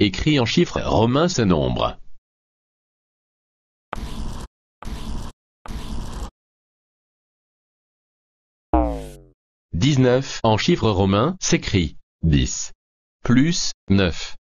Écrit en chiffres romains ce nombre. 19. en chiffres romains s'écrit 10 plus 9.